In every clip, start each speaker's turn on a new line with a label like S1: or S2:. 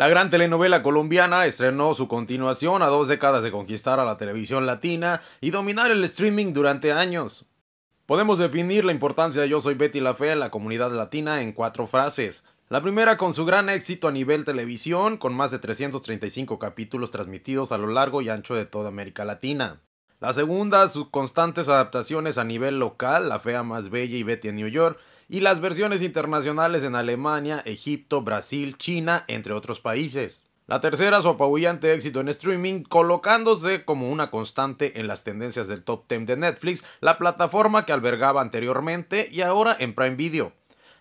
S1: La gran telenovela colombiana estrenó su continuación a dos décadas de conquistar a la televisión latina y dominar el streaming durante años. Podemos definir la importancia de Yo Soy Betty La Fea en la comunidad latina en cuatro frases. La primera con su gran éxito a nivel televisión, con más de 335 capítulos transmitidos a lo largo y ancho de toda América Latina. La segunda, sus constantes adaptaciones a nivel local, La Fea Más Bella y Betty en New York, y las versiones internacionales en Alemania, Egipto, Brasil, China, entre otros países. La tercera, su apabullante éxito en streaming, colocándose como una constante en las tendencias del top 10 de Netflix, la plataforma que albergaba anteriormente y ahora en Prime Video.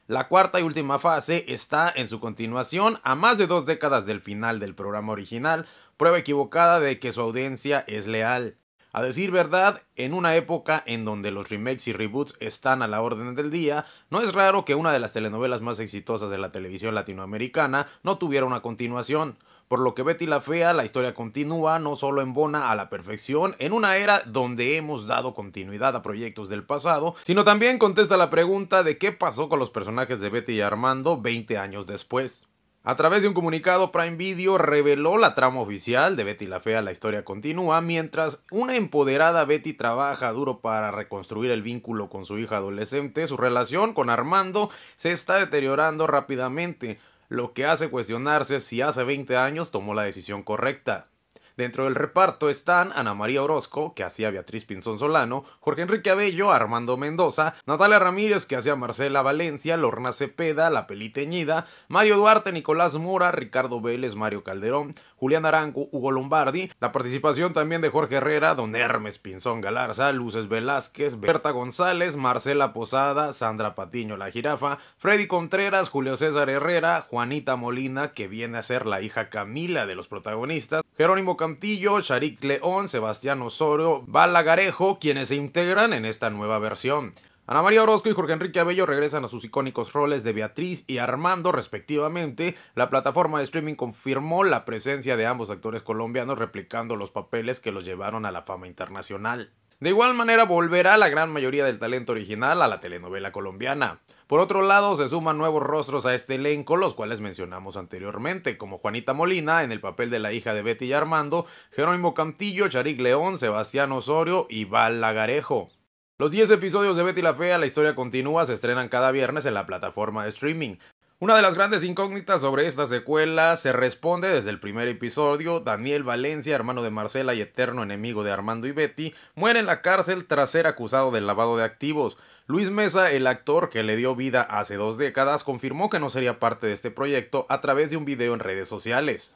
S1: La cuarta y última fase está en su continuación a más de dos décadas del final del programa original, prueba equivocada de que su audiencia es leal. A decir verdad, en una época en donde los remakes y reboots están a la orden del día, no es raro que una de las telenovelas más exitosas de la televisión latinoamericana no tuviera una continuación. Por lo que Betty la Fea, la historia continúa no solo en Bona a la perfección, en una era donde hemos dado continuidad a proyectos del pasado, sino también contesta la pregunta de qué pasó con los personajes de Betty y Armando 20 años después. A través de un comunicado, Prime Video reveló la trama oficial de Betty la Fea, la historia continúa, mientras una empoderada Betty trabaja duro para reconstruir el vínculo con su hija adolescente, su relación con Armando se está deteriorando rápidamente, lo que hace cuestionarse si hace 20 años tomó la decisión correcta. Dentro del reparto están Ana María Orozco, que hacía Beatriz Pinzón Solano, Jorge Enrique Abello, Armando Mendoza, Natalia Ramírez, que hacía Marcela Valencia, Lorna Cepeda, La Peli Teñida, Mario Duarte, Nicolás Mora, Ricardo Vélez, Mario Calderón, Julián Arango, Hugo Lombardi, la participación también de Jorge Herrera, Don Hermes Pinzón Galarza, Luces Velázquez, Berta González, Marcela Posada, Sandra Patiño La Jirafa, Freddy Contreras, Julio César Herrera, Juanita Molina, que viene a ser la hija Camila de los protagonistas, Jerónimo Cantillo, Sharik León, Sebastián Osorio, Balagarejo, quienes se integran en esta nueva versión. Ana María Orozco y Jorge Enrique Abello regresan a sus icónicos roles de Beatriz y Armando, respectivamente. La plataforma de streaming confirmó la presencia de ambos actores colombianos replicando los papeles que los llevaron a la fama internacional. De igual manera volverá la gran mayoría del talento original a la telenovela colombiana. Por otro lado, se suman nuevos rostros a este elenco, los cuales mencionamos anteriormente, como Juanita Molina en el papel de la hija de Betty y Armando, Jerónimo Cantillo, Charik León, Sebastián Osorio y Val Lagarejo. Los 10 episodios de Betty la Fea, la historia continúa, se estrenan cada viernes en la plataforma de streaming. Una de las grandes incógnitas sobre esta secuela se responde desde el primer episodio. Daniel Valencia, hermano de Marcela y eterno enemigo de Armando y Betty, muere en la cárcel tras ser acusado del lavado de activos. Luis Mesa, el actor que le dio vida hace dos décadas, confirmó que no sería parte de este proyecto a través de un video en redes sociales.